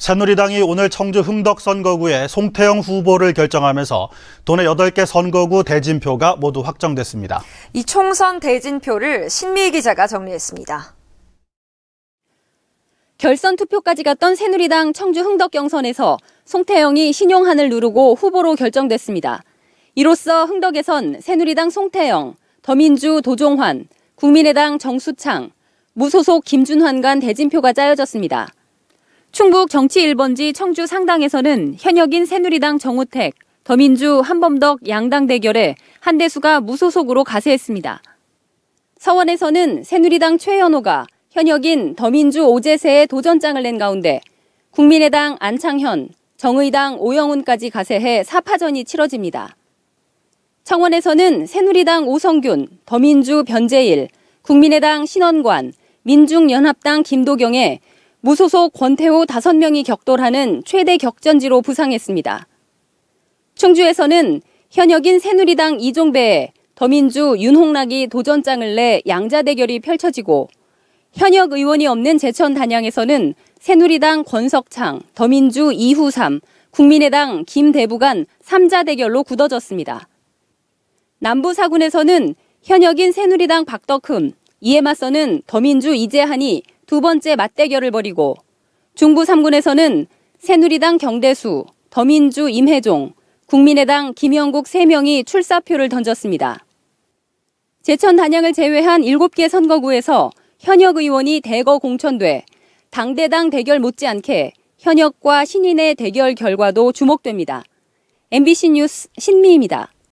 새누리당이 오늘 청주 흥덕 선거구에 송태영 후보를 결정하면서 도내 8개 선거구 대진표가 모두 확정됐습니다. 이 총선 대진표를 신미 기자가 정리했습니다. 결선 투표까지 갔던 새누리당 청주 흥덕 경선에서 송태영이 신용한을 누르고 후보로 결정됐습니다. 이로써 흥덕에선 새누리당 송태영, 더민주 도종환, 국민의당 정수창, 무소속 김준환 간 대진표가 짜여졌습니다. 충북 정치 1번지 청주 상당에서는 현역인 새누리당 정우택, 더민주 한범덕 양당 대결에 한대수가 무소속으로 가세했습니다. 서원에서는 새누리당 최현호가 현역인 더민주 오재세의 도전장을 낸 가운데 국민의당 안창현, 정의당 오영훈까지 가세해 사파전이 치러집니다. 청원에서는 새누리당 오성균, 더민주 변재일, 국민의당 신원관, 민중연합당 김도경의 무소속 권태호 5명이 격돌하는 최대 격전지로 부상했습니다. 충주에서는 현역인 새누리당 이종배에 더민주 윤홍락이 도전장을 내 양자 대결이 펼쳐지고 현역 의원이 없는 제천 단양에서는 새누리당 권석창, 더민주 이후삼, 국민의당 김대부 간 3자 대결로 굳어졌습니다. 남부 사군에서는 현역인 새누리당 박덕흠, 이에 맞서는 더민주 이재한이 두 번째 맞대결을 벌이고 중부 3군에서는 새누리당 경대수, 더민주 임혜종, 국민의당 김영국 3명이 출사표를 던졌습니다. 제천 단양을 제외한 7개 선거구에서 현역 의원이 대거 공천돼 당대당 대결 못지않게 현역과 신인의 대결 결과도 주목됩니다. MBC 뉴스 신미입니다.